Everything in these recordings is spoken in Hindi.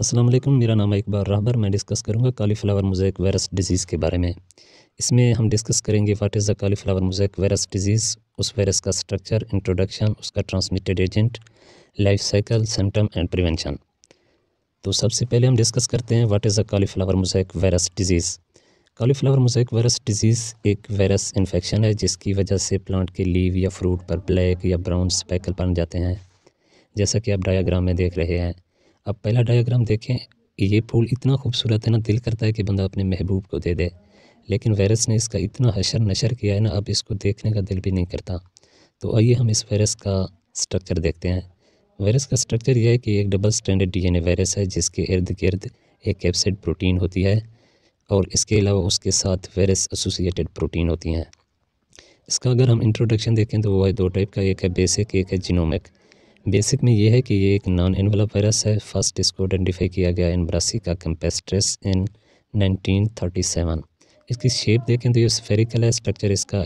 अस्सलाम वालेकुम मेरा नाम है इकबाल राहबर मैं डिस्कस करूंगा कालीफ्लावर मोजैक वायरस डिजीज़ के बारे में इसमें हम डिस्कस करेंगे what is the cauliflower mosaic virus disease उस वायरस का स्ट्रक्चर इंट्रोडक्शन उसका transmitted agent life cycle symptom and prevention तो सबसे पहले हम डिस्कस करते हैं what is the cauliflower mosaic virus disease cauliflower mosaic virus disease एक वायरस इन्फेक्शन है जिसकी वजह से प्लांट के लीव या फ्रूट पर ब्लैक या ब्राउन स्पैकल बन जाते हैं जैसा कि आप डायाग्राम में देख रहे हैं अब पहला डायग्राम देखें ये फूल इतना खूबसूरत है ना दिल करता है कि बंदा अपने महबूब को दे दे लेकिन वायरस ने इसका इतना हशर नशर किया है ना अब इसको देखने का दिल भी नहीं करता तो आइए हम इस वायरस का स्ट्रक्चर देखते हैं वायरस का स्ट्रक्चर यह है कि एक डबल स्टैंडर्ड डीएनए वायरस है जिसके इर्द गिर्द एक कैप्सिड प्रोटीन होती है और इसके अलावा उसके साथ वायरस एसोसिएटेड प्रोटीन होती हैं इसका अगर हम इंट्रोडक्शन देखें तो वो है दो टाइप का एक है बेसिक एक है जिनोमिक बेसिक में ये है कि ये एक नॉन एनवलप वायरस है फर्स्ट इसको आइडेंटिफाई किया गया इन ब्रासी का कैम्पेस्ट्रेस इन 1937 इसकी शेप देखें तो ये स्फेरिकल है स्ट्रक्चर इसका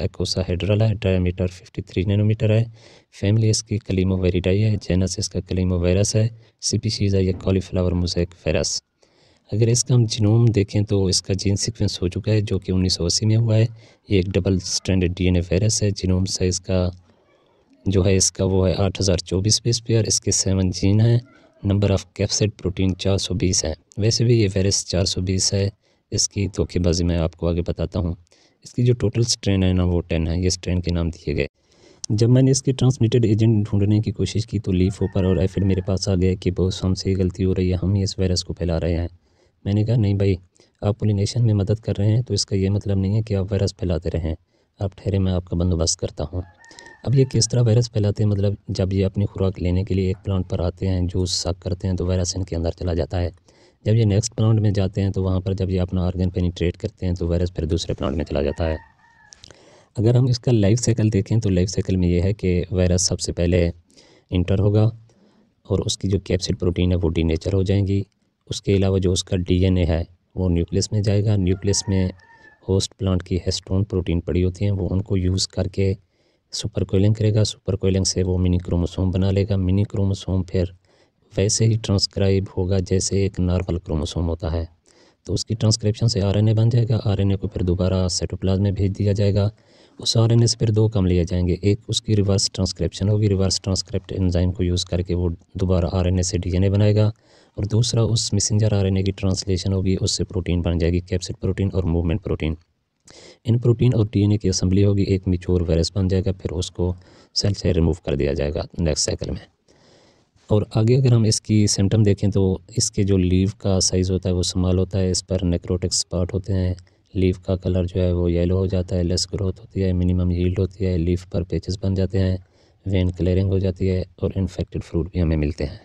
हेड्रल है डायमीटर 53 नैनोमीटर है फैमिली इसकी कलीमो वेरीडाई है जेनस इसका वायरस है स्पीशीज़ है या कॉलीफ्लावर मोजेक वायरस अगर इसका हम जीनोम देखें तो इसका जीन सिक्वेंस हो चुका है जो कि उन्नीस में हुआ है ये एक डबल स्टैंडर्ड डी वायरस है जीनोम साइज़ का जो है इसका वो है आठ हज़ार चौबीस बेस पेयर इसके सेवन जीन हैं नंबर ऑफ़ कैप्सिड प्रोटीन चार सौ बीस है वैसे भी ये वायरस चार सौ बीस है इसकी धोखेबाजी मैं आपको आगे बताता हूँ इसकी जो टोटल स्ट्रेन है ना वो टेन है ये स्ट्रेन के नाम दिए गए जब मैंने इसके ट्रांसमिटेड एजेंट ढूंढने की कोशिश की तो लीफ ऊपर और एफिड मेरे पास आ गया कि बहुत हमसे गलती हो रही है हम ही इस वायरस को फैला रहे हैं मैंने कहा नहीं भाई आप पोलिनेशन में मदद कर रहे हैं तो इसका ये मतलब नहीं है कि आप वायरस फैलाते रहें आप ठहरे मैं आपका बंदोबस्त करता हूँ अब ये किस तरह वायरस फैलाते हैं मतलब जब ये अपनी खुराक लेने के लिए एक प्लांट पर आते हैं जूस साग करते हैं तो वायरस इनके अंदर चला जाता है जब ये नेक्स्ट प्लांट में जाते हैं तो वहाँ पर जब ये अपना ऑर्गन पेनीट्रेट करते हैं तो वायरस फिर दूसरे प्लांट में चला जाता है अगर हम इसका लाइफ साइकिल देखें तो लाइफ साइकिल में ये है कि वायरस सबसे पहले इंटर होगा और उसकी जो कैप्सिड प्रोटीन है वो डी हो जाएंगी उसके अलावा जो उसका डी है वो न्यूक्लियस में जाएगा न्यूक्लियस में होस्ट प्लांट की हेस्टोन प्रोटीन पड़ी होती हैं वो उनको यूज़ करके सुपर कोयलिंग करेगा सुपर कोयलिंग से वो मिनी क्रोमोसोम बना लेगा मिनी क्रोमोसोम फिर वैसे ही ट्रांसक्राइब होगा जैसे एक नॉर्मल क्रोमोसोम होता है तो उसकी ट्रांसक्रिप्शन से आरएनए बन जाएगा आरएनए को फिर दोबारा सेटोप्लाज में भेज दिया जाएगा उस आरएनए से फिर दो कम लिए जाएंगे एक उसकी रिवर्स ट्रांसक्रिप्शन होगी रिवर्स ट्रांसक्रिप्ट एंजाइम को यूज़ करके वो दोबारा आरएनए से डीएनए बनाएगा और दूसरा उस मिसेंजर आर की ट्रांसलेशन होगी उससे प्रोटीन बन जाएगी कैप्सिड प्रोटीन और मूवमेंट प्रोटीन इन प्रोटीन और डीएनए की असम्बली होगी एक मिचोर वायरस बन जाएगा फिर उसको सेल से रिमूव कर दिया जाएगा नेक्स्ट साइकिल में और आगे अगर हम इसकी सिम्टम देखें तो इसके जो लीव का साइज़ होता है वो स्मॉल होता है इस पर नेक्रोटिक स्पॉट होते हैं लीव का कलर जो है वो येलो हो जाता है लेस ग्रोथ होती है मिनिमम यील्ड होती है लीव पर पेचेस बन जाते हैं वेन क्लियरिंग हो जाती है और इन्फेक्टेड फ्रूट भी हमें मिलते हैं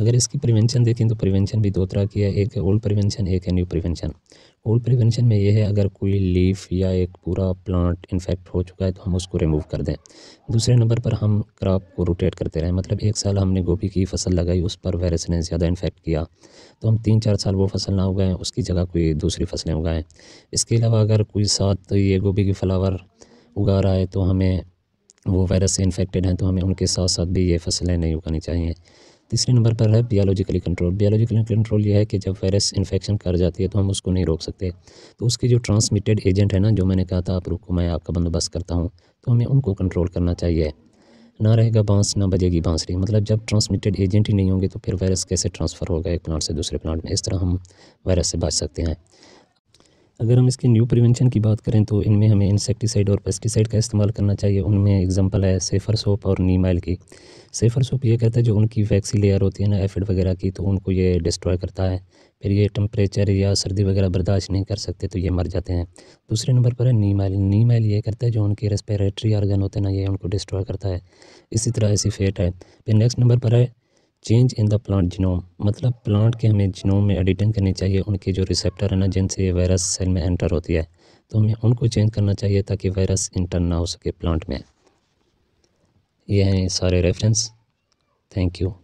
अगर इसकी प्रिवेंशन देखें तो प्रिवेंशन भी दो तरह की है एक है ओल्ड प्रिवेंशन एक है न्यू प्रिवेंशन ओल्ड प्रिवेंशन में यह है अगर कोई लीफ या एक पूरा प्लांट इन्फेक्ट हो चुका है तो हम उसको रिमूव कर दें दूसरे नंबर पर हम क्रॉप को रोटेट करते रहें मतलब एक साल हमने गोभी की फसल लगाई उस पर वायरस ने ज़्यादा इन्फेक्ट किया तो हम तीन चार साल वो फसल ना उगाएँ उसकी जगह कोई दूसरी फसलें उगाएँ इसके अलावा अगर कोई साथ ये गोभी की फ्लावर उगा रहा है तो हमें वो वायरस से इन्फेक्टेड हैं तो हमें उनके साथ साथ भी ये फसलें नहीं उगानी चाहिए तीसरे नंबर पर है बियोलॉजिकली कंट्रोल बियोलॉजिकली कंट्रोल ये है कि जब वायरस इन्फेक्शन कर जाती है तो हम उसको नहीं रोक सकते तो उसके जो ट्रांसमिटेड एजेंट है ना जो मैंने कहा था आप रुको मैं आपका बंदोबस्त करता हूँ तो हमें उनको कंट्रोल करना चाहिए ना रहेगा बांस ना बजेगी बांसरी मतलब जब ट्रांसमिटेड एजेंट ही नहीं होंगे तो फिर वायरस कैसे ट्रांसफ़र होगा एक प्लांट से दूसरे प्लांट में इस तरह हम वायरस से बच सकते हैं अगर हम इसके न्यू प्रिवेंशन की बात करें तो इनमें हमें इंसेक्टिसाइड और पेस्टिसाइड का इस्तेमाल करना चाहिए उनमें एग्जांपल है सेफर सोप और नीमाइल की सेफर सोप ये करता है जो उनकी वैक्सी लेयर होती है ना एफिड वगैरह की तो उनको ये डिस्ट्रॉय करता है फिर ये टम्परेचर या सर्दी वगैरह बर्दाश्त नहीं कर सकते तो ये मर जाते हैं दूसरे नंबर पर है नीमाइल नीमाइल ये करता है जो उनके रेस्पिरेटरी ऑर्गन होते हैं ना ये उनको डिस्ट्रॉय करता है इसी तरह ऐसी फेट है फिर नेक्स्ट नंबर पर है change in the plant genome मतलब प्लांट के हमें जीनोम में एडिटिंग करनी चाहिए उनके जो रिसेप्टर है ना जिनसे ये वायरस सेल में एंटर होती है तो हमें उनको चेंज करना चाहिए ताकि वायरस इंटर ना हो सके प्लांट में ये हैं सारे रेफरेंस थैंक यू